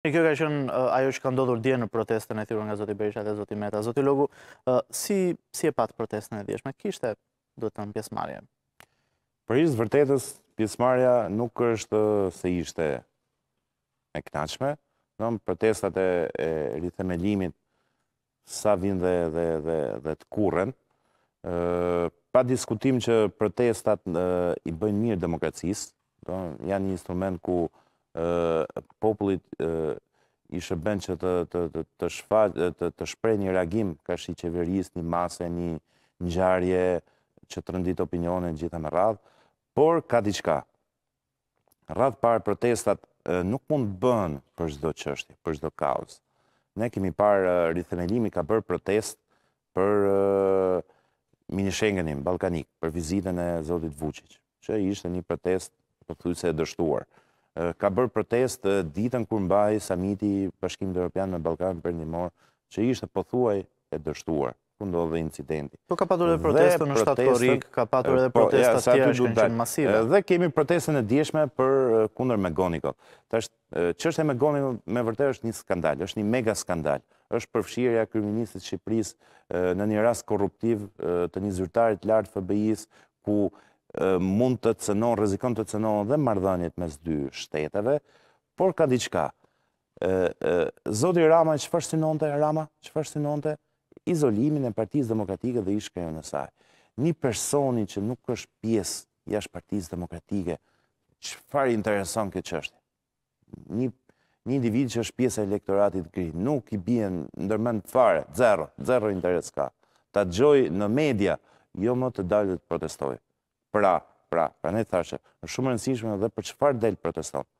Në kjo ka qënë ajo që ka ndodhur dje në protestën e thyrën nga Zoti Berisha dhe Zoti Meta. Zoti Logu, si e patë protestën e djeshme? Kishte, duhet të në pjesmarje? Për ishtë vërtetës, pjesmarja nuk është se ishte e knaqme. protestat e rithemelimit sa vindhe dhe të kurën. Pa diskutim që protestat i bëjnë mirë demokracisë, janë një instrument ku popullit ishë bënd që të, të, të, shfaq, të, shprej një reagim ka shi qeveris, një mase, një njarje që të rëndit opinionin gjitha në radhë, por ka diqka. Radhë parë protestat nuk mund bënë për zdo qështi, për zdo kaos. Ne kemi parë rithenelimi ka bërë protest për uh, mini Balkanik, për vizitën e Zotit Vucic, që ishte një protest për të dështuar ka bërë protest ditën kur mbaj samiti Bashkimit Evropian me një Perëndimor, që ishte pothuaj e dështuar ku ndodhi incidenti. Po ka patur edhe protestën në shtatorik, ka patur edhe po, protesta tjera që janë masive. Dhe kemi protestën e djeshme për kundër Megonikut. Tash e me Gonin me vërtet është një skandal, është një mega skandal. Është përfshirja e kryeministit Shqipërisë në një rast korruptiv të një zyrtari të lartë FBI-s ku mund të cënon, rezikon të cënon dhe mardhanjet mes dy shteteve, por ka diqka. Zoti Rama, që sinonte? Rama, që sinonte? izolimin e partiz demokratike dhe ishkë kajon e Një personi që nuk është pjesë jash partiz demokratike, që farë intereson këtë qështë? Një një individ që është pjesë e elektoratit gri, nuk i bjen ndërmend fare, zero, zero interes ka, ta gjoj në media, jo më të dalë të protestojë. Pra, pra, pra ne thashe, në shumë rëndësishme dhe për qëfar del protestonë.